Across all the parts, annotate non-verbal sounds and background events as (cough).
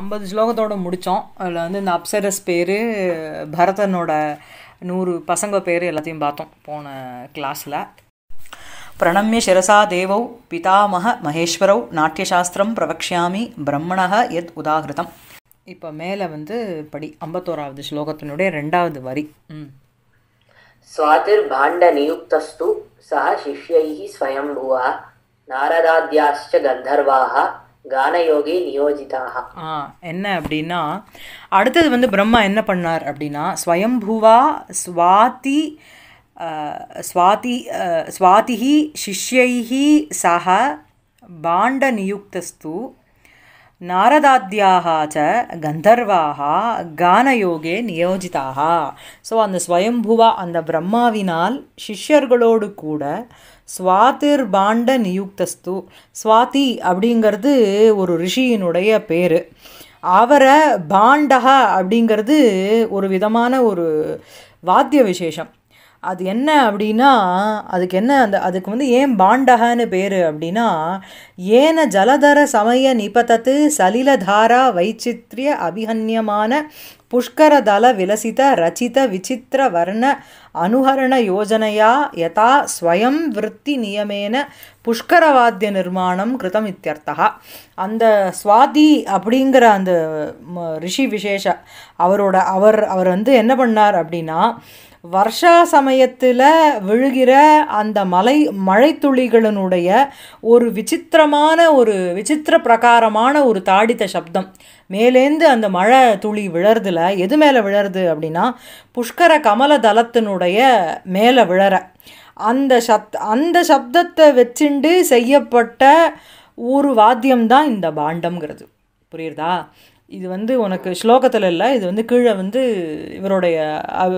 ஐம்பது ஸ்லோகத்தோடு முடித்தோம் அதில் வந்து இந்த அப்சரஸ் பேர் பரதனோட நூறு பசங்க பேர் எல்லாத்தையும் பார்த்தோம் போன கிளாஸில் பிரணமிய சிரசா தேவௌ பிதாமக மகேஸ்வரௌ நாட்டியசாஸ்திரம் பிரவக்ஷாமி பிரம்மணக எத் உதாகிருதம் இப்போ மேலே வந்து படி ஐம்பத்தோராவது ஸ்லோகத்தினுடைய ரெண்டாவது வரி சுவாதிர் பாண்ட நியுக்தஸ்து சக சிஷ்யை ஸ்வயம்புவா நாரதாத்யாச்ச கந்தர்வாக கானயோகி நியோஜிதாக என்ன அப்படின்னா அடுத்தது வந்து பிரம்மா என்ன பண்ணார் அப்படின்னா ஸ்வயம்புவா ஸ்வாதி ஸ்வாதி ஸ்வாதிஹி சிஷ்யைஹி சக பாண்ட நியுக்தஸ்து நாரதாத்யாக கந்தர்வாக கானயோகே நியோஜிதாக ஸோ அந்த ஸ்வயம்புவா அந்த பிரம்மாவினால் சிஷ்யர்களோடு கூட சுவாதிர் பாண்ட நியுக்தஸ்து சுவாதி அப்படிங்கிறது ஒரு ரிஷியினுடைய பேர் அவரை பாண்டகா அப்படிங்கிறது ஒரு விதமான ஒரு வாத்திய விசேஷம் அது என்ன அப்படின்னா அதுக்கு என்ன அந்த அதுக்கு வந்து ஏன் பாண்டகன்னு பேர் அப்படின்னா ஏன ஜலதர சமய நிபத்தத்து சலிலதாரா வைச்சித்ரிய அபிஹன்யமான புஷ்கரதல விலசித ரச்சித விசித்திர வர்ண அனுகரண யோஜனையா யதா ஸ்வயம் விற்பி நியமேன புஷ்கரவாத்திய நிர்மாணம் கிருதம் இத்தியர்த்தா அந்த சுவாதி அப்படிங்கிற அந்த ரிஷி விசேஷ அவரோட அவர் அவர் வந்து என்ன பண்ணார் அப்படின்னா வர்ஷா சமயத்தில் விழுகிற அந்த மலை துளிகளினுடைய ஒரு விசித்திரமான ஒரு விசித்திர பிரகாரமான ஒரு தாடித்த சப்தம் மேலேந்து அந்த மழை துளி விழறதுல எது மேலே விழறது அப்படின்னா புஷ்கர கமல தளத்தினுடைய மேலே விழற அந்த சத் அந்த சப்தத்தை வச்சுண்டு செய்யப்பட்ட ஒரு வாத்தியம்தான் இந்த பாண்டம்ங்கிறது புரியுறதா இது வந்து உனக்கு ஸ்லோகத்தில் இல்லை இது வந்து கீழே வந்து இவருடைய அபி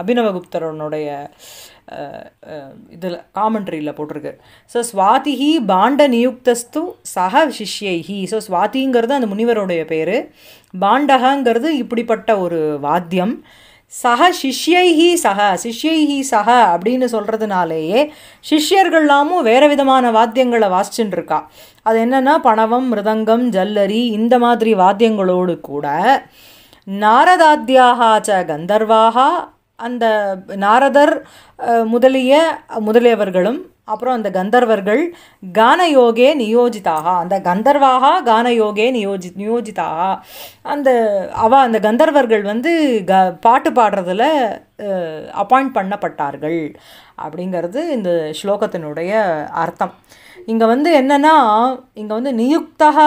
அபினவகுப்தரனுடைய இதில் காமெண்ட்ரியில் போட்டிருக்கு ஸோ ஸ்வாதிஹி பாண்ட நியுக்தஸ்து சக சிஷ்யைஹி ஸோ ஸ்வாதிங்கிறது அந்த முனிவருடைய பேர் பாண்டகங்கிறது இப்படிப்பட்ட ஒரு வாத்தியம் சக சிஷ்யைஹி சக சிஷ்யைஹி சக அப்படின்னு சொல்கிறதுனாலேயே சிஷ்யர்கள்லாமும் வேறு விதமான வாத்தியங்களை வாசிச்சுட்டு இருக்கா அது என்னென்னா பணவம் மிருதங்கம் ஜல்லரி இந்த மாதிரி வாத்தியங்களோடு கூட நாரதாத்தியாகாச்ச கந்தர்வாக அந்த நாரதர் முதலிய முதலியவர்களும் அப்புறம் அந்த கந்தர்வர்கள் கானயோகே நியோஜிதாக அந்த கந்தர்வாக கானயோகே நியோஜி நியோஜிதாக அந்த அவ அந்த கந்தர்வர்கள் வந்து க பாட்டு பாடுறதில் அப்பாயிண்ட் பண்ணப்பட்டார்கள் அப்படிங்கிறது இந்த ஸ்லோகத்தினுடைய அர்த்தம் இங்கே வந்து என்னென்னா இங்கே வந்து நியுக்தக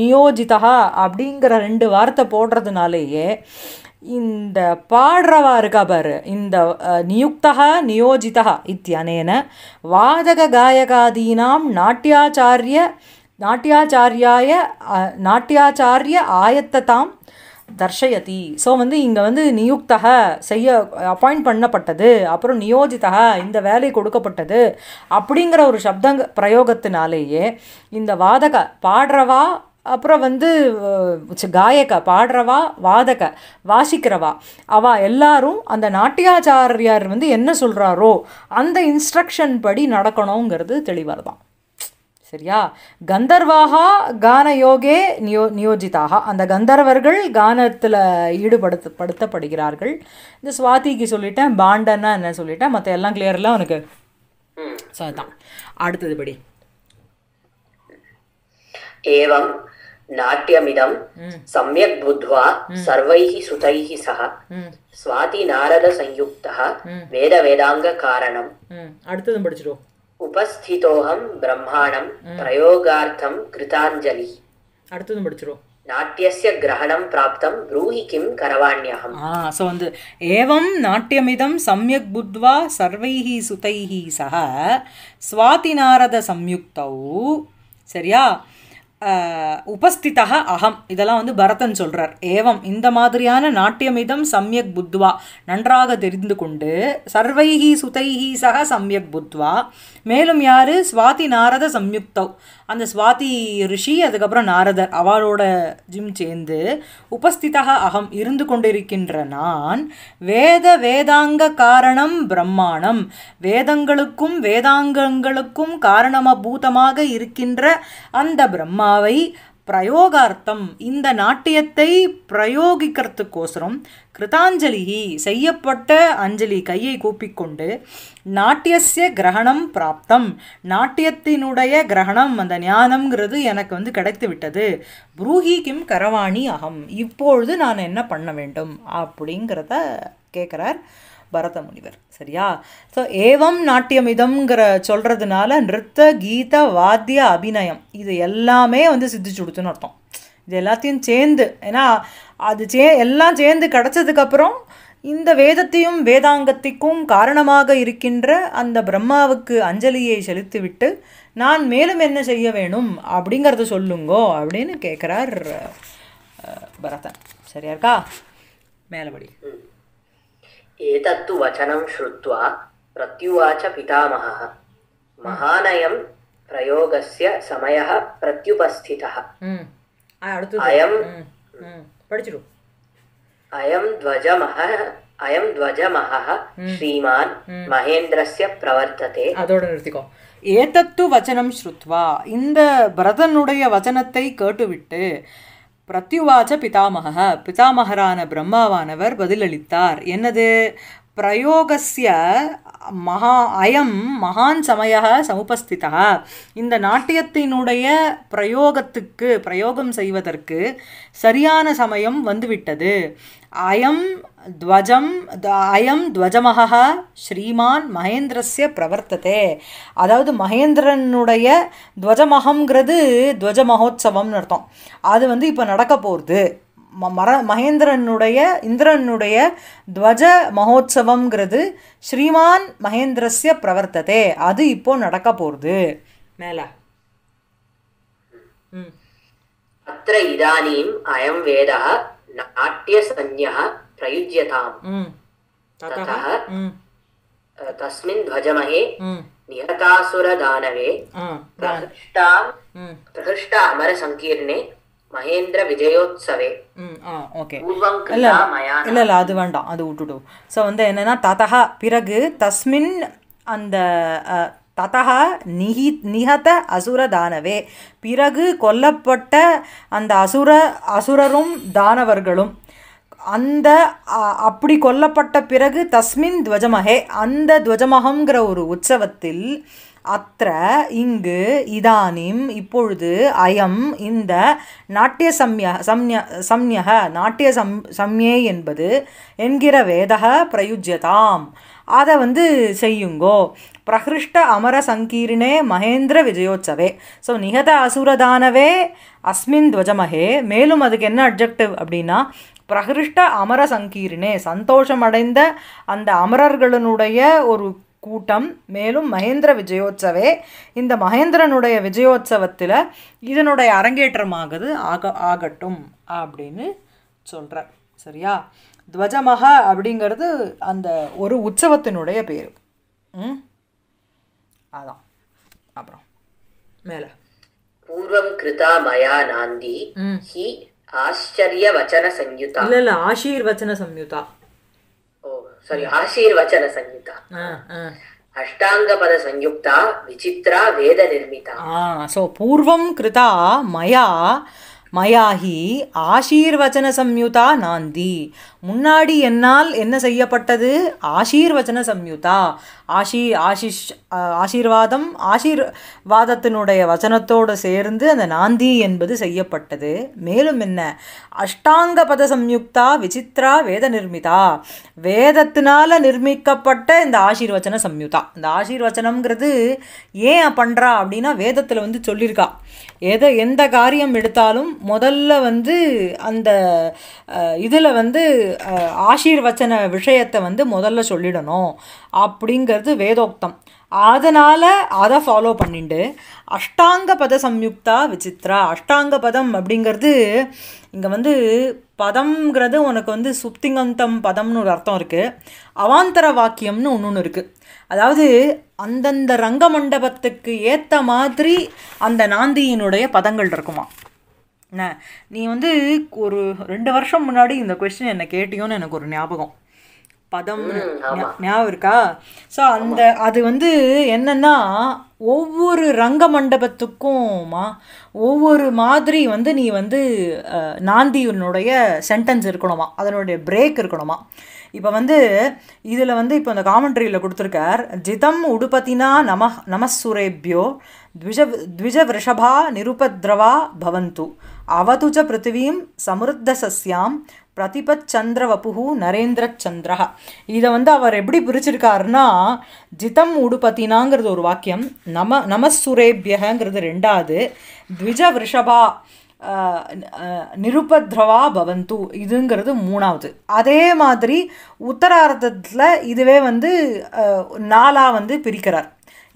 நியோஜிதா அப்படிங்கிற ரெண்டு வார்த்தை போடுறதுனாலேயே இந்த பாடுறவா இருக்கா பாரு இந்த நியுக்தா நியோஜிதா இத்தியனேன வாதக காயகாதீனாம் நாட்டியாச்சாரிய நாட்டியாச்சாரியாய நாட்டியாச்சாரிய ஆயத்ததாம் தர்ஷயதி ஸோ வந்து இங்கே வந்து நியுக்தக செய்ய அப்பாயிண்ட் பண்ணப்பட்டது அப்புறம் நியோஜிதக இந்த வேலை கொடுக்கப்பட்டது அப்படிங்கிற ஒரு சப்தங்க பிரயோகத்தினாலேயே இந்த வாதக பாடுறவா அப்புறம் வந்து காயக பாடுறவா வாதக வாசிக்கிறவா அவா எல்லாரும் அந்த நாட்டியாச்சாரியார் வந்து என்ன சொல்கிறாரோ அந்த இன்ஸ்ட்ரக்ஷன் படி நடக்கணுங்கிறது தெளிவாக தான் சரியா கந்தர்வாகா கான யோகே நியோ நியோஜிதாக அந்த கந்தர்வர்கள் கானத்தில் ஈடுபடுத்த படுத்தப்படுகிறார்கள் இந்த சுவாதிக்கு சொல்லிட்டேன் பாண்டன்னா என்ன சொல்லிட்டேன் மற்ற எல்லாம் கிளியர் இல்லை அவனுக்கு அதுதான் அடுத்தது படி एवं நாட்டியமிதம் சமயக் புத்வா சர்வைஹி சுதைஹி सम्यक् சுவாதி நாரத சயுக்தா வேத வேதாங்க காரணம் அடுத்ததும் படிச்சிரும் உபஸ்திதோகம் பிரம்மாணம் பிரயோகார்த்தம் கிருதாஞ்சலி அடுத்ததும் படிச்சிரும் நாட்டியஸ்ய கிரகணம் பிராப்தம் ப்ரூஹி கிம் கரவாண்யகம் ஆ ஸோ வந்து ஏவம் நாட்டியமிதம் சம்யக் புத்வா சர்வைஹி சுதைஹி சக சுவாதிநாரத சம்யுக்தௌ சரியா உபஸ்திதா அகம் இதெல்லாம் வந்து பரதன் சொல்கிறார் ஏவம் இந்த மாதிரியான நாட்டியமிதம் சம்யக் புத்வா நன்றாக தெரிந்து கொண்டு சர்வைஹி சுதைஹி சக சம்யக் புத்வா மேலும் யார் சுவாதி நாரத சம்யுக்தவ் அந்த சுவாதி ரிஷி அதுக்கப்புறம் நாரதர் அவளோட ஜிம் சேர்ந்து உபஸ்திதா அகம் இருந்து கொண்டிருக்கின்ற நான் வேத வேதாங்க காரணம் பிரம்மாணம் வேதங்களுக்கும் வேதாங்கங்களுக்கும் காரணமபூதமாக இருக்கின்ற அந்த பிரம்மா ஆத்மாவை பிரயோகார்த்தம் இந்த நாட்டியத்தை பிரயோகிக்கிறதுக்கோசரம் கிருதாஞ்சலி செய்யப்பட்ட அஞ்சலி கையை கூப்பிக்கொண்டு நாட்டியசிய கிரகணம் பிராப்தம் நாட்டியத்தினுடைய கிரகணம் அந்த ஞானம்ங்கிறது எனக்கு வந்து கிடைத்து விட்டது புரூஹி கிம் கரவாணி அகம் இப்பொழுது நான் என்ன பண்ண வேண்டும் அப்படிங்கிறத கேட்குறார் பரத முனிவர் சரியா ஸோ ஏவம் நாட்டியம் இதங்கிற சொல்கிறதுனால நிறுத்த கீத வாத்திய அபிநயம் இது எல்லாமே வந்து சித்திச்சு கொடுத்துன்னு அர்த்தம் இது எல்லாத்தையும் சேர்ந்து ஏன்னா அது சே எல்லாம் சேர்ந்து கிடச்சதுக்கப்புறம் இந்த வேதத்தையும் வேதாங்கத்திற்கும் காரணமாக இருக்கின்ற அந்த பிரம்மாவுக்கு அஞ்சலியை செலுத்திவிட்டு நான் மேலும் என்ன செய்ய வேணும் அப்படிங்கிறத சொல்லுங்கோ அப்படின்னு கேட்குறார் பரதன் சரியா இருக்கா மேலபடி एतत्तु वचनं श्रुत्वा प्रत्युवाच पितामहः महानयं பிரயோகஸ்ய சமய பிரத்யுபஸ்திதः அயம் படிச்சிடும் அயம் துவஜமஹ அயம் துவஜமஹ ஸ்ரீமான் மகேந்திரஸ்ய பிரவர்த்ததே அதோடு நிறுத்திக்கோ ஏதத்து வச்சனம் ஸ்ருத்வா இந்த பரதனுடைய வச்சனத்தை கேட்டுவிட்டு பிரத்யுவாச்ச பிதாமக பிதாமகரான பிரம்மாவானவர் பதிலளித்தார் என்னது பிரயோகஸ்ய மகா அயம் மகான் சமய சமுபஸ்திதா இந்த நாட்டியத்தினுடைய பிரயோகத்துக்கு பிரயோகம் செய்வதற்கு சரியான சமயம் வந்துவிட்டது அயம் துவஜம் அயம் துவஜமகா ஸ்ரீமான் மகேந்திரஸ்ய பிரவர்த்ததே அதாவது மகேந்திரனுடைய துவஜமகங்கிறது துவஜ மகோத்சவம்னு அர்த்தம் அது வந்து இப்போ நடக்க போகிறது மர மகேந்திரனுடைய இந்திரனுடைய துவஜ மகோத்சவங்கிறது ஸ்ரீமான் மகேந்திரஸ்ய பிரவர்த்ததே அது இப்போ நடக்க போகிறது மேலே அத்த இதானீம் அயம் வேத நாட்டியசன்யா பிரயுஜ்யதாம் ததः तस्मिन् ध्वजमहे निहतासुरदानवे प्रहृष्टा प्रहृष्टा மகேந்திர விஜயோத்சவே இல்லை இல்லை இல்லை அது வேண்டாம் அது விட்டுடும் ஸோ வந்து என்னென்னா ததா பிறகு தஸ்மின் அந்த ததா நிஹி நிகத அசுர தானவே பிறகு கொல்லப்பட்ட அந்த அசுர அசுரரும் தானவர்களும் அந்த அப்படி கொல்லப்பட்ட பிறகு தஸ்மின் துவஜமகே அந்த துவஜமகங்கிற ஒரு உற்சவத்தில் அத்த இங்கு இதானிம் இப்பொழுது அயம் இந்த நாட்டிய சம்ய சம்ய சம்யக நாட்டிய சம் சம்யே என்பது என்கிற வேதக பிரயுஜ்யதாம் அதை வந்து செய்யுங்கோ பிரகிருஷ்ட அமர சங்கீர்ணே மகேந்திர விஜயோத்சவே ஸோ நிகத அசுரதானவே அஸ்மின் துவஜமகே மேலும் அதுக்கு என்ன அப்ஜெக்டிவ் அப்படின்னா பிரகிருஷ்ட அமர சங்கீர்ணே சந்தோஷமடைந்த அந்த அமரர்களினுடைய ஒரு கூட்டம் மேலும் மகேந்திர விஜயோத்சவே இந்த மகேந்திரனுடைய விஜயோத்சவத்தில் இதனுடைய அரங்கேற்றமாகுது ஆக ஆகட்டும் அப்படின்னு சொல்கிறார் சரியா துவஜமகா அப்படிங்கிறது அந்த ஒரு உற்சவத்தினுடைய பேர் ம் அதான் அப்புறம் மேலே பூர்வம் கிருதா மயா நாந்தி ஹி ஆச்சரிய வச்சன சம்யுதா இல்லை இல்லை வச்சன சம்யுதா सोरि आशीर्वचनसंहिता अष्टाङ्गपदसंयुक्ता विचित्रा वेदनिर्मिता सो पूर्वं कृता मया மயாகி ஹி ஆசீர்வச்சன சம்யுதா நாந்தி முன்னாடி என்னால் என்ன செய்யப்பட்டது ஆசீர்வச்சன சம்யுதா ஆஷி ஆஷிஷ் ஆசீர்வாதம் ஆசீர்வாதத்தினுடைய வச்சனத்தோடு சேர்ந்து அந்த நாந்தி என்பது செய்யப்பட்டது மேலும் என்ன அஷ்டாங்க பத சம்யுக்தா விசித்ரா வேத நிர்மிதா வேதத்தினால நிர்மிக்கப்பட்ட இந்த ஆசீர்வச்சன சம்யுதா இந்த ஆசீர்வச்சனம்ங்கிறது ஏன் பண்ணுறா அப்படின்னா வேதத்தில் வந்து சொல்லியிருக்கா எதை எந்த காரியம் எடுத்தாலும் முதல்ல வந்து அந்த இதில் வந்து ஆசீர்வச்சன விஷயத்தை வந்து முதல்ல சொல்லிடணும் அப்படிங்கிறது வேதோக்தம் அதனால் அதை ஃபாலோ பண்ணிட்டு அஷ்டாங்க பத சம்யுக்தா விசித்ரா அஷ்டாங்க பதம் அப்படிங்கிறது இங்கே வந்து பதம்ங்கிறது உனக்கு வந்து சுப்திங்கந்தம் பதம்னு ஒரு அர்த்தம் இருக்குது அவாந்தர வாக்கியம்னு ஒன்று ஒன்று இருக்குது அதாவது அந்தந்த ரங்க மண்டபத்துக்கு ஏற்ற மாதிரி அந்த நாந்தியினுடைய பதங்கள் இருக்குமா என்ன நீ வந்து ஒரு ரெண்டு வருஷம் முன்னாடி இந்த கொஸ்டின் என்னை கேட்டியோன்னு எனக்கு ஒரு ஞாபகம் பதம் ஞாபகம் இருக்கா ஸோ அந்த அது வந்து என்னன்னா ஒவ்வொரு ரங்க மண்டபத்துக்கும்மா ஒவ்வொரு மாதிரி வந்து நீ வந்து நாந்தியினுடைய சென்டென்ஸ் இருக்கணுமா அதனுடைய பிரேக் இருக்கணுமா இப்போ வந்து இதில் வந்து இப்போ இந்த காமெண்ட்ரியில் கொடுத்துருக்கார் ஜிதம் உடுபதினா நம நமஸ்சுரேபியோ த்விஜ த்விஜ ரிஷபா நிருபத்ரவா பவந்து அவதுஜ பிருத்திவீம் சமிருத்த சசியாம் பிரதிபத் சந்திர வபுகு நரேந்திர சந்திரா இதை வந்து அவர் எப்படி பிரிச்சிருக்காருன்னா ஜிதம் உடுபத்தினாங்கிறது ஒரு வாக்கியம் நம நமசுரேபியகங்கிறது ரெண்டாவது த்விஜ ரிஷபா நிருபத்ரவா பவந்து இதுங்கிறது மூணாவது அதே மாதிரி உத்தரார்த்தத்தில் இதுவே வந்து நாலாக வந்து பிரிக்கிறார்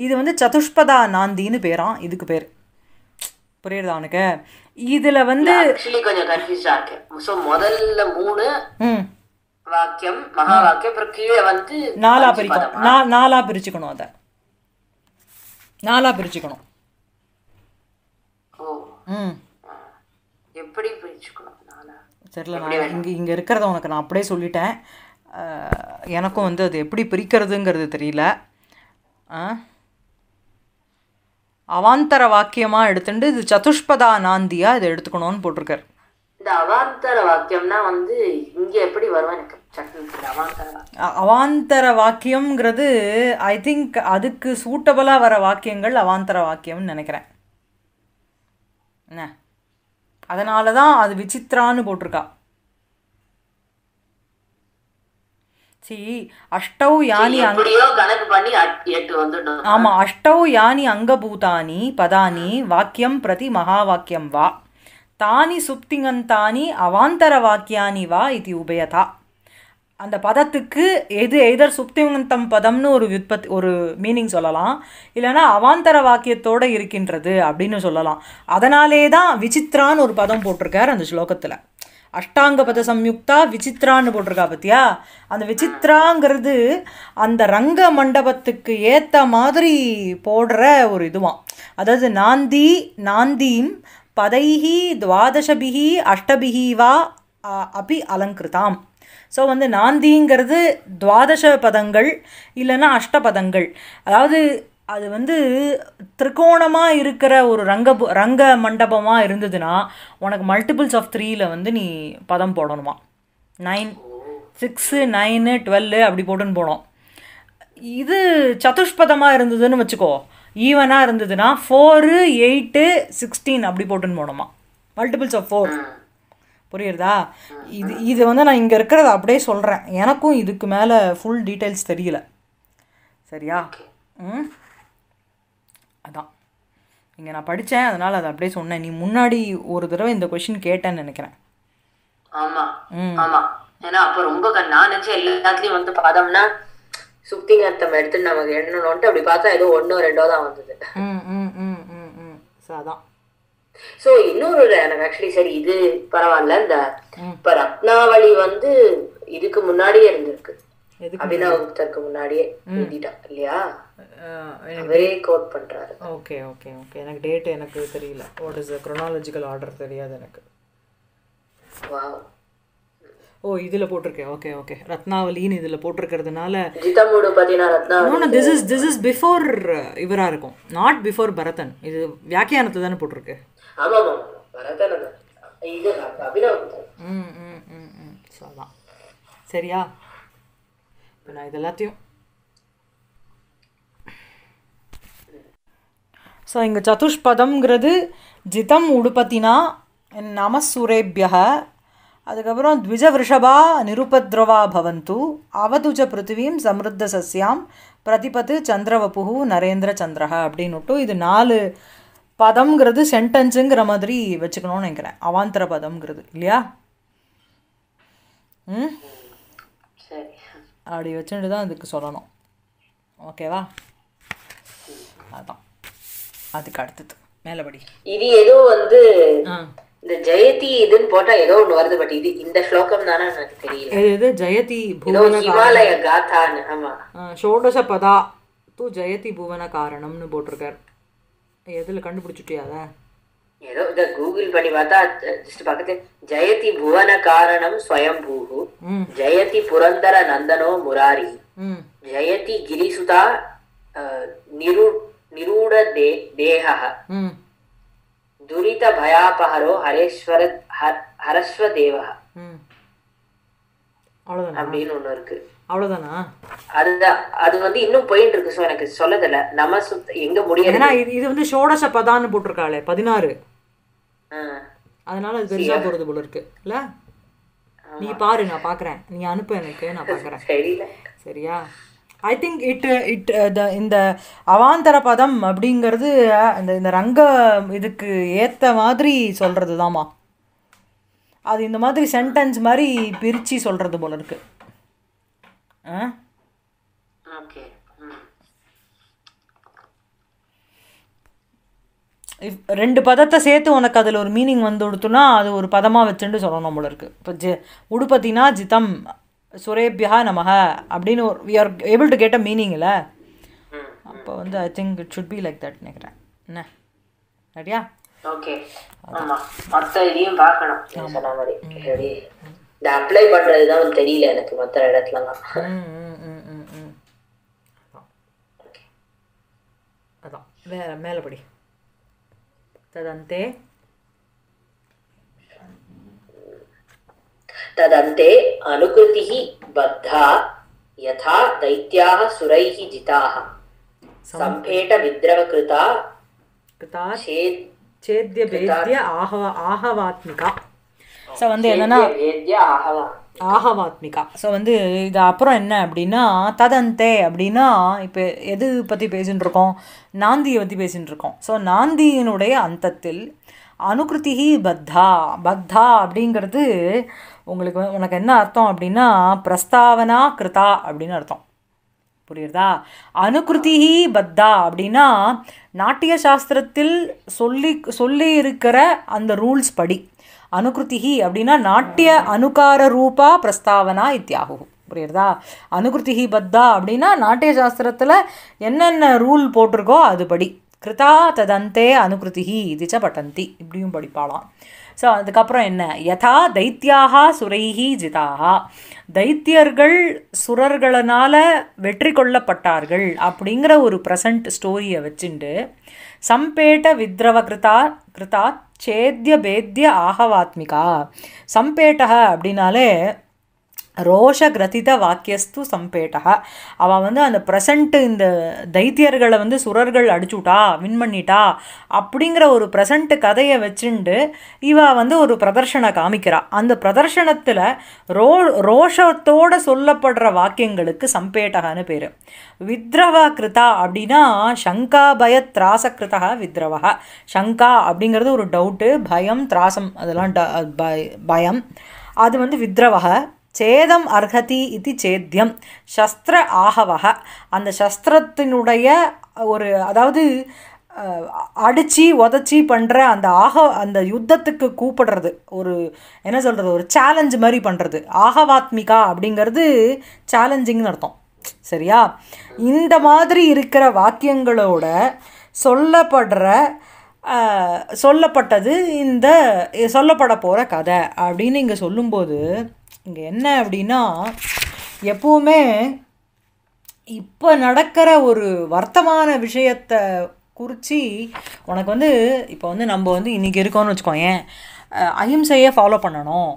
இது வந்து சதுஷ்பதா நாந்தின்னு பேரான் இதுக்கு பேர் புரியுறதா உனக்கு இதில் வந்து கொஞ்சம் கன்ஃபியூஸாக இருக்கு ஸோ முதல்ல மூணு வாக்கியம் மகா வாக்கியம் அப்புறம் கீழே வந்து நாலா பிரிக்கணும் நா நாலா பிரிச்சுக்கணும் அதை நாலா பிரிச்சுக்கணும் ம் எப்படி பிரிச்சுக்கணும் சரில நான் இங்கே இங்கே இருக்கிறத உனக்கு நான் அப்படியே சொல்லிட்டேன் எனக்கும் வந்து அது எப்படி பிரிக்கிறதுங்கிறது தெரியல அவாந்தர வாக்கியமாக எடுத்துட்டு இது சதுஷ்பதா நாந்தியாக இதை எடுத்துக்கணும்னு போட்டிருக்காரு இந்த அவாந்தர வாக்கியம்னா வந்து இங்கே எப்படி வரும் எனக்கு அவாந்தர வாக்கியம்ங்கிறது ஐ திங்க் அதுக்கு சூட்டபிளாக வர வாக்கியங்கள் அவாந்தர வாக்கியம்னு நினைக்கிறேன் என்ன அதனால தான் அது விசித்திரான்னு போட்டிருக்கா சி அஷ்டௌ யானி ஆமாம் அஷ்டௌ யானி அங்கபூதானி பதானி வாக்கியம் பிரதி மகா வாக்கியம் வா தானி சுப்திங்கந்தானி அவாந்தர வாக்கியானி வா இது உபயதா அந்த பதத்துக்கு எது எதர் சுப்திவந்தம் பதம்னு ஒரு விற்பத்தி ஒரு மீனிங் சொல்லலாம் இல்லைனா அவாந்தர வாக்கியத்தோடு இருக்கின்றது அப்படின்னு சொல்லலாம் அதனாலே தான் விசித்ரான்னு ஒரு பதம் போட்டிருக்கார் அந்த ஸ்லோகத்தில் அஷ்டாங்க பத சம்யுக்தா விசித்ரான்னு போட்டிருக்கா பத்தியா அந்த விசித்ராங்கிறது அந்த ரங்க மண்டபத்துக்கு ஏற்ற மாதிரி போடுற ஒரு இதுவான் அதாவது நாந்தி நாந்தீம் பதைஹி துவாதசபிகி அஷ்டபிகி வா அபி அலங்கிருதாம் ஸோ வந்து நாந்திங்கிறது துவாதச பதங்கள் இல்லைன்னா அஷ்டபதங்கள் அதாவது அது வந்து திரிகோணமாக இருக்கிற ஒரு ரங்க ரங்க மண்டபமாக இருந்ததுன்னா உனக்கு மல்டிபிள்ஸ் ஆஃப் த்ரீயில் வந்து நீ பதம் போடணுமா நைன் சிக்ஸு நைனு டுவெல்லு அப்படி போட்டுன்னு போனோம் இது சதுஷ்பதமாக இருந்ததுன்னு வச்சுக்கோ ஈவனாக இருந்ததுன்னா ஃபோரு எயிட்டு சிக்ஸ்டீன் அப்படி போட்டுன்னு போனோமா மல்டிபிள்ஸ் ஆஃப் ஃபோர் புரியுறதா இது இது வந்து நான் இங்கே இருக்கிறத அப்படியே சொல்கிறேன் எனக்கும் இதுக்கு மேலே ஃபுல் டீட்டெயில்ஸ் தெரியல சரியா ம் அதான் இங்கே நான் படித்தேன் அதனால் அதை அப்படியே சொன்னேன் நீ முன்னாடி ஒரு தடவை இந்த கொஷின் கேட்டேன்னு நினைக்கிறேன் ஆமாம் ஆமாம் ஏன்னா அப்போ ரொம்ப நான் நினச்சி எல்லாத்துலேயும் வந்து பார்த்தோம்னா சுத்திங்க அர்த்தம் எடுத்து நமக்கு எண்ணணும்ட்டு அப்படி பார்த்தா ஏதோ ஒன்றோ ரெண்டோ தான் வந்தது ம் ம் ம் ம் ம் ஸோ அதான் சோ இன்னொரு எனக்கு ஆக்சுவலி சரி இது பரவாயில்ல இந்த இப்ப ரத்னாவளி வந்து இதுக்கு முன்னாடியே இருந்திருக்கு அபினவ் குப்தருக்கு முன்னாடியே இல்லையா அவரே கோட் பண்றாரு ஓகே ஓகே ஓகே எனக்கு டேட் எனக்கு தெரியல வாட் இஸ் குரோனாலஜிக்கல் ஆர்டர் தெரியாது எனக்கு வாவ் ஓ இதில் போட்டிருக்கேன் ஓகே ஓகே ரத்னாவலின்னு இதில் போட்டிருக்கிறதுனால this is this is before இவராக இருக்கும் நாட் பிஃபோர் பரதன் இது வியாக்கியானத்தை தானே போட்டிருக்கு சரியா இப்போ நான் இது ஸோ இங்கே சதுஷ்பதம்ங்கிறது ஜிதம் உடுபத்தினா நமசுரேபியக அதுக்கப்புறம் த்விஜ விஷபா நிருபத்ரவா பவந்து அவதுஜ பிருத்திவீம் சமிருத்த சசியாம் பிரதிபத்து சந்திரவபுகு நரேந்திர சந்திரஹ அப்படின்னுட்டு இது நாலு பதம்ங்கிறது சென்டென்ஸுங்கிற மாதிரி வச்சுக்கணும்னு நினைக்கிறேன் அவாந்திர பதம்ங்கிறது இல்லையா ம் அப்படி வச்சுட்டு தான் அதுக்கு சொல்லணும் ஓகேவா அதான் அதுக்கு அடுத்தது மேலபடி இது ஏதோ வந்து இந்த ஜெயதி இதுன்னு போட்டா ஏதோ ஒன்று வருது பட் இது இந்த ஸ்லோகம் தானே எனக்கு தெரியல இது ஜெயதி ஹிமாலய காத்தான்னு ஆமா ஷோடச பதா தூ ஜெயதி புவன காரணம்னு போட்டிருக்காரு எதில் கண்டுபிடிச்சிட்டியா அதை ஏதோ இதை கூகுள் பண்ணி பார்த்தா ஜஸ்ட் பக்கத்து ஜெயதி புவன காரணம் ஸ்வயம்பூஹு ஜெயதி புரந்தர நந்தனோ முராரி ஜெயதி கிரிசுதா நிரு నిరూఢ దేహ దురిత భయాపహరో హరేశ్వర హరస్వదేవ அவ்வளோதான் அப்படின்னு ஒன்று இருக்கு அவ்வளோதானா அதுதான் அது வந்து இன்னும் போயிட்டு இருக்கு ஸோ எனக்கு சொல்லதில்ல நம்ம சுத்த எங்க முடியாது ஏன்னா இது இது வந்து ஷோடச பதான்னு போட்டிருக்காளே பதினாறு அதனால அது பெருசா போகிறது போல இருக்கு இல்ல நீ பாரு நான் பார்க்குறேன் நீ அனுப்பு எனக்கு நான் பாக்குறேன் (laughs) சரியா I think it it the இந்த அவாந்தர பதம் அப்படிங்கிறது இந்த இந்த ரங்க இதுக்கு ஏற்ற மாதிரி சொல்கிறது தாம்மா அது இந்த மாதிரி சென்டென்ஸ் மாதிரி பிரித்து சொல்கிறது போல இருக்கு ஆ ரெண்டு பதத்தை சேர்த்து உனக்கு அதில் ஒரு மீனிங் வந்து கொடுத்துனா அது ஒரு பதமாக வச்சுட்டு சொல்லணும் போல இருக்கு இப்போ ஜி உடுப்பத்தினா ஜிதம் சுரேபியா நமக அப்படின்னு ஒரு we are able to get a இல்லை அப்போ வந்து I think it should be like that நினைக்கிறேன் என்ன சரியா ஓகே ஆமா மொத்த இதையும் பார்க்கணும் சொன்ன மாதிரி எப்படி இந்த அப்ளை பண்றது தான் தெரியல எனக்கு மற்ற இடத்துலலாம் அதான் வேற மேலபடி ததந்தே तदन्ते अनुकृतिः बद्धा यथा दैत्याः सुरैः जिताः सम्भेटविद्रवकृता कृता छेद् சேத்திய பேத்திய ஆகவா ஆஹவாத்மிகா ஸோ வந்து என்னன்னா ஆஹவாத்மிகா ஸோ வந்து இது அப்புறம் என்ன அப்படின்னா ததந்தே அப்படின்னா இப்போ எது பற்றி பேசின்னு இருக்கோம் நாந்தியை பற்றி பேசின்னு இருக்கோம் ஸோ நாந்தியினுடைய அந்தத்தில் அனுகிருதி பத்தா பத்தா அப்படிங்கிறது உங்களுக்கு உனக்கு என்ன அர்த்தம் அப்படின்னா பிரஸ்தாவனா கிருதா அப்படின்னு அர்த்தம் புரியுறதா அனுகிருதிஹி பத்தா அப்படின்னா நாட்டிய சாஸ்திரத்தில் சொல்லி சொல்லி இருக்கிற அந்த ரூல்ஸ் படி அனுகிருதிஹி அப்படின்னா நாட்டிய அனுகார ரூபா பிரஸ்தாவனா இத்தியாகும் புரியுறதா அனுகிருதிஹி பத்தா அப்படின்னா நாட்டிய சாஸ்திரத்தில் என்னென்ன ரூல் போட்டிருக்கோ அதுபடி கிருதா ததந்தே அனுகிருதிஹி இதுச்ச பட்டந்தி இப்படியும் படிப்பாளாம் ஸோ அதுக்கப்புறம் என்ன யதா தைத்தியாக சுரைஹி ஜிதாகா தைத்தியர்கள் சுரர்களனால் வெற்றி கொள்ளப்பட்டார்கள் அப்படிங்கிற ஒரு ப்ரெசண்ட் ஸ்டோரியை வச்சுட்டு சம்பேட்ட வித்ரவ கிருதா கிருதா சேத்திய பேத்திய ஆகவாத்மிகா சம்பேட்டக அப்படின்னாலே ரோஷகிரதித வாக்கியஸ்து சம்பேட்டா அவள் வந்து அந்த ப்ரெசண்ட்டு இந்த தைத்தியர்களை வந்து சுரர்கள் விட்டா வின் பண்ணிட்டா அப்படிங்கிற ஒரு ப்ரெசண்ட்டு கதையை வச்சுண்டு இவ வந்து ஒரு பிரதர்ஷனை காமிக்கிறா அந்த பிரதர்ஷனத்தில் ரோ ரோஷத்தோடு சொல்லப்படுற வாக்கியங்களுக்கு சம்பேட்டகான்னு பேர் வித்ரவா கிருதா அப்படின்னா சங்கா பய திராச கிருதா வித்ரவா சங்கா அப்படிங்கிறது ஒரு டவுட்டு பயம் திராசம் அதெல்லாம் பயம் அது வந்து வித்ரவக சேதம் அர்ஹதி இது சேத்தியம் சஸ்திர ஆகவக அந்த சஸ்திரத்தினுடைய ஒரு அதாவது அடித்து உதச்சி பண்ணுற அந்த ஆக அந்த யுத்தத்துக்கு கூப்பிடுறது ஒரு என்ன சொல்கிறது ஒரு சேலஞ்சு மாதிரி பண்ணுறது ஆகவாத்மிகா அப்படிங்கிறது சேலஞ்சிங்னு அர்த்தம் சரியா இந்த மாதிரி இருக்கிற வாக்கியங்களோட சொல்லப்படுற சொல்லப்பட்டது இந்த சொல்லப்பட போகிற கதை அப்படின்னு இங்கே சொல்லும்போது இங்கே என்ன அப்படின்னா எப்பவுமே இப்போ நடக்கிற ஒரு வர்த்தமான விஷயத்தை குறித்து உனக்கு வந்து இப்போ வந்து நம்ம வந்து இன்றைக்கி இருக்கோம்னு வச்சுக்கோ ஏன் அஹிம்சையை ஃபாலோ பண்ணணும்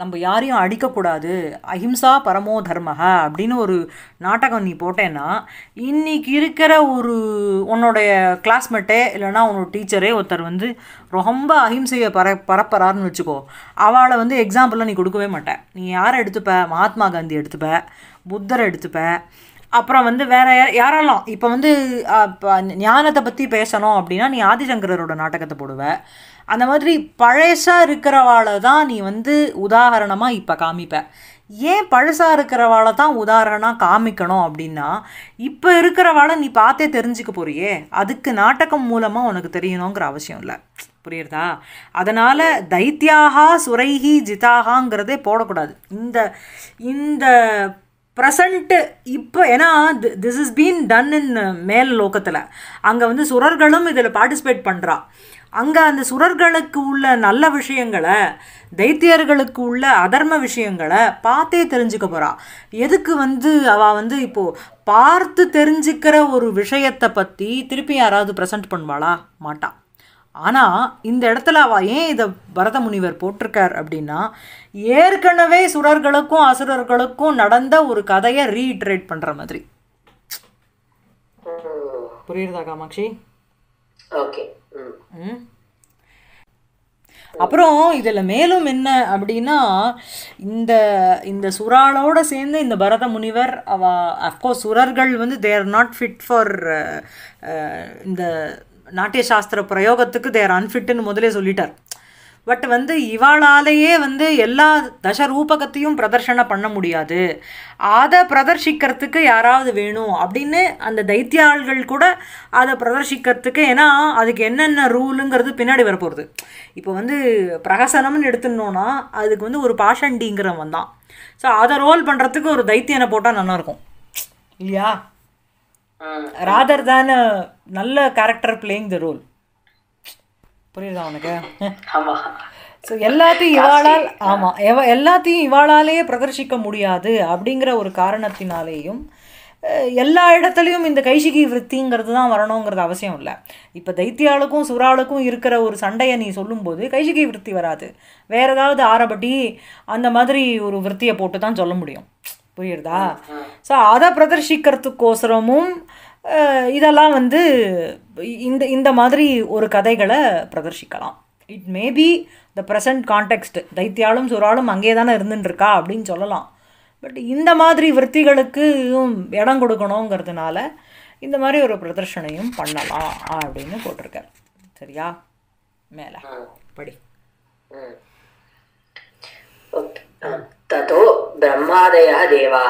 நம்ம யாரையும் அடிக்கக்கூடாது அஹிம்சா பரமோ தர்மஹ அப்படின்னு ஒரு நாடகம் நீ போட்டேன்னா இன்றைக்கி இருக்கிற ஒரு உன்னோடைய கிளாஸ்மேட்டே இல்லைனா உன்னோட டீச்சரே ஒருத்தர் வந்து ரொம்ப அஹிம்சையை பர பரப்புறாருன்னு வச்சுக்கோ அவளை வந்து எக்ஸாம்பிளாக நீ கொடுக்கவே மாட்டேன் நீ யாரை எடுத்துப்ப மகாத்மா காந்தி எடுத்துப்ப புத்தரை எடுத்துப்ப அப்புறம் வந்து வேற யாரெல்லாம் இப்போ வந்து ஞானத்தை பற்றி பேசணும் அப்படின்னா நீ ஆதிசங்கரோட நாடகத்தை போடுவ அந்த மாதிரி பழசாக இருக்கிறவாள தான் நீ வந்து உதாரணமாக இப்போ காமிப்ப ஏன் பழசாக இருக்கிறவாள தான் உதாரணமாக காமிக்கணும் அப்படின்னா இப்போ இருக்கிறவாளை நீ பார்த்தே தெரிஞ்சுக்க போறியே அதுக்கு நாட்டகம் மூலமாக உனக்கு தெரியணுங்கிற அவசியம் இல்லை புரியுறதா அதனால் தைத்தியாகா சுரைஹி ஜிதாகாங்கிறதே போடக்கூடாது இந்த இந்த ப்ரெசண்ட்டு இப்போ ஏன்னா this is been done in மேல் லோக்கத்தில் அங்கே வந்து சுரர்களும் இதில் பார்ட்டிசிபேட் பண்ணுறா அங்கே அந்த சுரர்களுக்கு உள்ள நல்ல விஷயங்களை தைத்தியர்களுக்கு உள்ள அதர்ம விஷயங்களை பார்த்தே தெரிஞ்சுக்க போகிறா எதுக்கு வந்து அவள் வந்து இப்போது பார்த்து தெரிஞ்சுக்கிற ஒரு விஷயத்தை பற்றி திருப்பி யாராவது ப்ரெசன்ட் பண்ணுவாளா மாட்டான் ஆனால் இந்த இடத்துல அவள் ஏன் இதை பரத முனிவர் போட்டிருக்கார் அப்படின்னா ஏற்கனவே சுரர்களுக்கும் அசுரர்களுக்கும் நடந்த ஒரு கதையை ரீஇட்ரேட் பண்ணுற மாதிரி புரியுறதா காமாட்சி அப்புறம் இதில் மேலும் என்ன அப்படின்னா இந்த இந்த சுறாலோடு சேர்ந்து இந்த பரத முனிவர் அவ அஃப்கோர்ஸ் சுரர்கள் வந்து தேர் நாட் ஃபிட் ஃபார் இந்த நாட்டிய சாஸ்திர பிரயோகத்துக்கு தேர் அன்ஃபிட்டுன்னு முதலே சொல்லிட்டார் பட் வந்து இவாளாலேயே வந்து எல்லா தசரூபகத்தையும் பிரதர்ஷனை பண்ண முடியாது அதை பிரதர்ஷிக்கிறதுக்கு யாராவது வேணும் அப்படின்னு அந்த தைத்தியாள்கள் கூட அதை பிரதர்ஷிக்கிறதுக்கு ஏன்னா அதுக்கு என்னென்ன ரூலுங்கிறது பின்னாடி வரப்போகிறது இப்போ வந்து பிரகசனம்னு எடுத்துனோன்னா அதுக்கு வந்து ஒரு பாஷண்டிங்கிறவன் தான் ஸோ அதை ரோல் பண்ணுறதுக்கு ஒரு தைத்தியனை போட்டால் நல்லாயிருக்கும் இல்லையா ராதர் தான் நல்ல கேரக்டர் பிளேயிங் த ரோல் புரியுதா உனக்கு ஸோ எல்லாத்தையும் இவாளால் ஆமாம் எவ எல்லாத்தையும் இவாளாலேயே பிரதர்ஷிக்க முடியாது அப்படிங்கிற ஒரு காரணத்தினாலேயும் எல்லா இடத்துலையும் இந்த கைஷிகி விற்த்திங்கிறது தான் வரணுங்கிறது அவசியம் இல்லை இப்போ தைத்தியாளுக்கும் சுறாளுக்கும் இருக்கிற ஒரு சண்டையை நீ சொல்லும்போது கைஷிகி விற்த்தி வராது வேறு ஏதாவது ஆரபட்டி அந்த மாதிரி ஒரு விற்த்தியை போட்டு தான் சொல்ல முடியும் புரியுறதா ஸோ அதை பிரதர்ஷிக்கிறதுக்கோசரமும் இதெல்லாம் வந்து இந்த இந்த மாதிரி ஒரு கதைகளை பிரதர்ஷிக்கலாம் it may be the present context தைத்தியாலும் சுராலும் அங்கே தானே இருந்துட்டுருக்கா அப்படின்னு சொல்லலாம் பட் இந்த மாதிரி விற்த்திகளுக்கு இடம் கொடுக்கணுங்கிறதுனால இந்த மாதிரி ஒரு பிரதர்ஷனையும் பண்ணலாம் அப்படின்னு போட்டிருக்கார் சரியா மேலே படி ஓகே తతో బ్రహ్మాదయ దేవా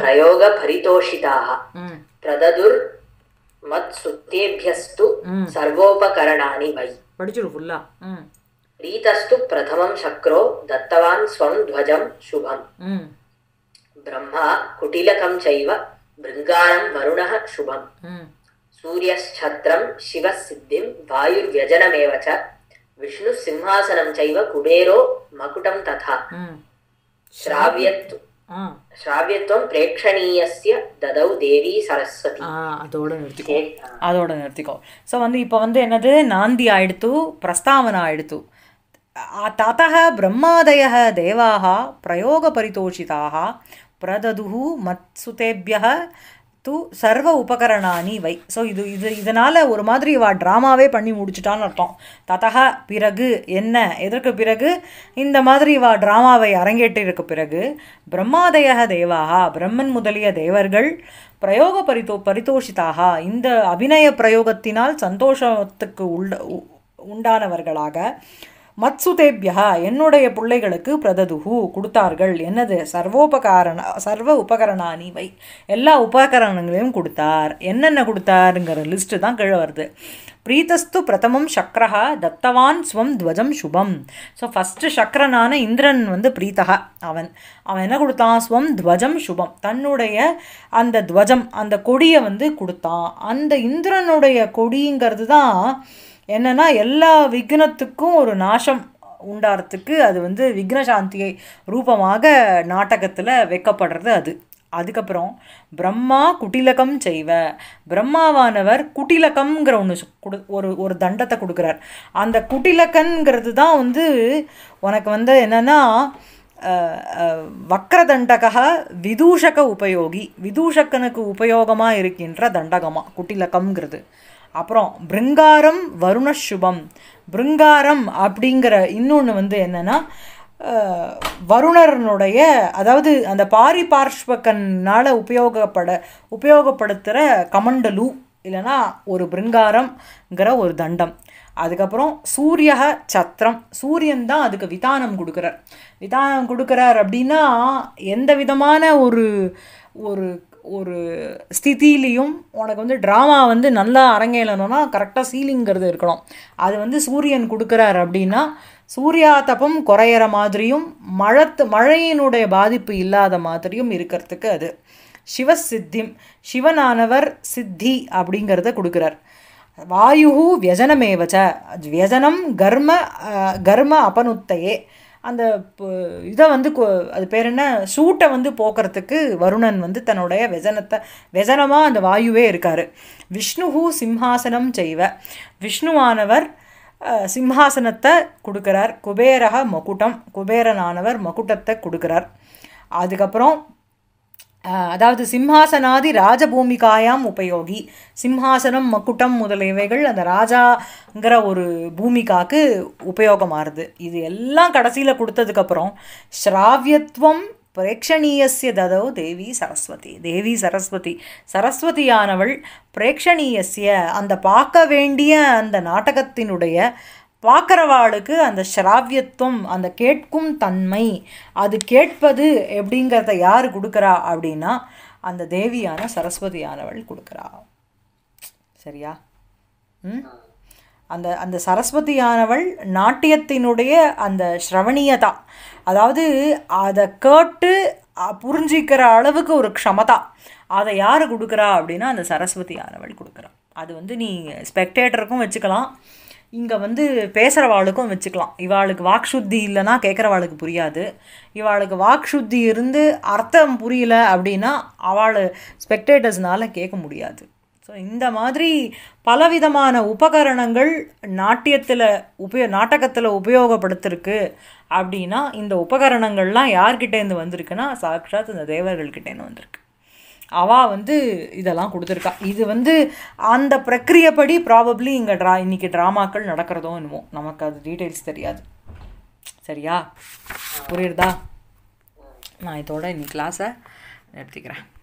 ప్రయోగ పరితోషితా ప్రదదుర్ మత్సుత్తేభ్యస్తు సర్వోపకరణాని వై ప్రీతస్తు ప్రథమం శక్రో దత్తవాన్ స్వం ధ్వజం శుభం బ్రహ్మ కుటిలకం చైవ భృంగారం వరుణ శుభం సూర్యశ్ఛత్రం శివ సిద్ధిం వాయుర్వ్యజనమేవ విష్ణు సింహాసనం చైవ కుబేరో మకుటం తథా ஸ்ராவியத்துவம் பிரேக்ஷணீயஸ்ய ததௌ தேவி சரஸ்வதி அதோட நிறுத்திக்கோ அதோட நிறுத்திக்கோ ஸோ வந்து இப்போ வந்து என்னது நாந்தி ஆயிடுத்து பிரஸ்தாவன ஆயிடுத்து ததः ब्रह्मादयः देवाः प्रयोगपरितोषिताः प्रददुः मत्सुतेभ्यः தூ சர்வ உபகரணானி வை ஸோ இது இது இதனால் ஒரு மாதிரி வா ட்ராமாவே பண்ணி முடிச்சுட்டான்னு அர்த்தம் ததகா பிறகு என்ன எதற்கு பிறகு இந்த மாதிரி வா ட்ராமாவை அரங்கேற்றிருக்க பிறகு பிரம்மாதய தேவாகா பிரம்மன் முதலிய தேவர்கள் பிரயோக பரிதோ பரிதோஷிதாக இந்த அபிநய பிரயோகத்தினால் சந்தோஷத்துக்கு உள்ள உண்டானவர்களாக மத்சுதேபியா என்னுடைய பிள்ளைகளுக்கு பிரததுகு கொடுத்தார்கள் என்னது சர்வோபகாரண சர்வ உபகரணானி வை எல்லா உபகரணங்களையும் கொடுத்தார் என்னென்ன கொடுத்தாருங்கிற லிஸ்ட்டு தான் கீழே வருது பிரீத்தஸ்து பிரதமம் சக்கரஹா தத்தவான் ஸ்வம் துவஜம் சுபம் ஸோ ஃபஸ்ட்டு சக்கரனான இந்திரன் வந்து பிரீத்தகா அவன் அவன் என்ன கொடுத்தான் ஸ்வம் துவஜம் சுபம் தன்னுடைய அந்த துவஜம் அந்த கொடியை வந்து கொடுத்தான் அந்த இந்திரனுடைய கொடிங்கிறது தான் என்னென்னா எல்லா விக்னத்துக்கும் ஒரு நாசம் உண்டாகிறதுக்கு அது வந்து விக்னசாந்தியை ரூபமாக நாடகத்தில் வைக்கப்படுறது அது அதுக்கப்புறம் பிரம்மா குட்டிலகம் செய்வ பிரம்மாவானவர் குட்டிலக்கம்ங்கிற ஒன்று கொடு ஒரு ஒரு தண்டத்தை கொடுக்குறார் அந்த குட்டிலகன்கிறது தான் வந்து உனக்கு வந்து என்னென்னா வக்ரதண்டகா விதூஷக உபயோகி விதூஷகனுக்கு உபயோகமாக இருக்கின்ற தண்டகமாக குட்டிலக்கம்ங்கிறது அப்புறம் பிருங்காரம் வருண சுபம் பிருங்காரம் அப்படிங்கிற இன்னொன்று வந்து என்னென்னா வருணரனுடைய அதாவது அந்த பாரி பார்ஷ்பக்கனால் உபயோகப்பட உபயோகப்படுத்துகிற கமண்டலு இல்லைனா ஒரு பிருங்காரம்ங்கிற ஒரு தண்டம் அதுக்கப்புறம் சூரிய சத்திரம் சூரியன் தான் அதுக்கு விதானம் கொடுக்குறார் விதானம் கொடுக்குறார் அப்படின்னா எந்த விதமான ஒரு ஒரு ஒரு ஸ்திதியிலையும் உனக்கு வந்து ட்ராமா வந்து நல்லா அரங்கேலணும்னா கரெக்டாக சீலிங்கிறது இருக்கணும் அது வந்து சூரியன் கொடுக்குறாரு அப்படின்னா சூர்யா தபம் குறையிற மாதிரியும் மழத்து மழையினுடைய பாதிப்பு இல்லாத மாதிரியும் இருக்கிறதுக்கு அது சிவசித்தி சிவனானவர் சித்தி அப்படிங்கிறத கொடுக்குறார் வாயு வியஜனமேவச்ச வியஜனம் கர்ம கர்ம அபனுத்தையே அந்த இதை வந்து அது பேர் என்ன சூட்டை வந்து போக்குறதுக்கு வருணன் வந்து தன்னுடைய வெசனத்தை வெசனமாக அந்த வாயுவே இருக்கார் விஷ்ணுஹூ சிம்ஹாசனம் செய்வ விஷ்ணுவானவர் சிம்ஹாசனத்தை கொடுக்குறார் குபேரக மகுட்டம் குபேரனானவர் மகுட்டத்தை கொடுக்குறார் அதுக்கப்புறம் அதாவது சிம்ஹாசனாதி ராஜபூமிகாயாம் உபயோகி சிம்ஹாசனம் மக்குட்டம் முதலியவைகள் அந்த ராஜாங்கிற ஒரு பூமிகாக்கு உபயோகமாகுது இது எல்லாம் கடைசியில் கொடுத்ததுக்கப்புறம் ஸ்ராவியத்துவம் பிரேக்ஷணீயசிய ததோ தேவி சரஸ்வதி தேவி சரஸ்வதி சரஸ்வதியானவள் பிரேக்ஷணீயசிய அந்த பார்க்க வேண்டிய அந்த நாடகத்தினுடைய பார்க்குறவாளுக்கு அந்த ஸ்ராவியத்துவம் அந்த கேட்கும் தன்மை அது கேட்பது எப்படிங்கிறத யார் கொடுக்குறா அப்படின்னா அந்த தேவியான சரஸ்வதியானவள் கொடுக்குறா சரியா ம் அந்த அந்த சரஸ்வதியானவள் நாட்டியத்தினுடைய அந்த ஸ்ரவணியதா அதாவது அதை கேட்டு புரிஞ்சிக்கிற அளவுக்கு ஒரு க்ஷமதா அதை யார் கொடுக்குறா அப்படின்னா அந்த சரஸ்வதியானவள் கொடுக்குறா அது வந்து நீ ஸ்பெக்டேட்டருக்கும் வச்சுக்கலாம் இங்கே வந்து பேசுகிறவாளுக்கும் வச்சுக்கலாம் இவாளுக்கு வாக்ஷுத்தி இல்லைன்னா கேட்குறவாளுக்கு புரியாது இவாளுக்கு வாக்ஷுத்தி இருந்து அர்த்தம் புரியல அப்படின்னா அவள் ஸ்பெக்டேட்டர்ஸ்னால் கேட்க முடியாது ஸோ இந்த மாதிரி பலவிதமான உபகரணங்கள் நாட்டியத்தில் உபயோ நாட்டகத்தில் உபயோகப்படுத்திருக்கு அப்படின்னா இந்த உபகரணங்கள்லாம் யார்கிட்டேருந்து வந்திருக்குன்னா சாக்ஷாத் இந்த தேவர்கள்கிட்டேருந்து வந்திருக்கு அவா வந்து இதெல்லாம் கொடுத்துருக்கா இது வந்து அந்த பிரக்கிரியப்படி ப்ராபப்ளி இங்கே ட்ரா இன்றைக்கி ட்ராமாக்கள் நடக்கிறதோ என்னமோ நமக்கு அது டீட்டெயில்ஸ் தெரியாது சரியா புரியுறதா நான் இதோட இன்னைக்கு கிளாஸை நிறுத்திக்கிறேன்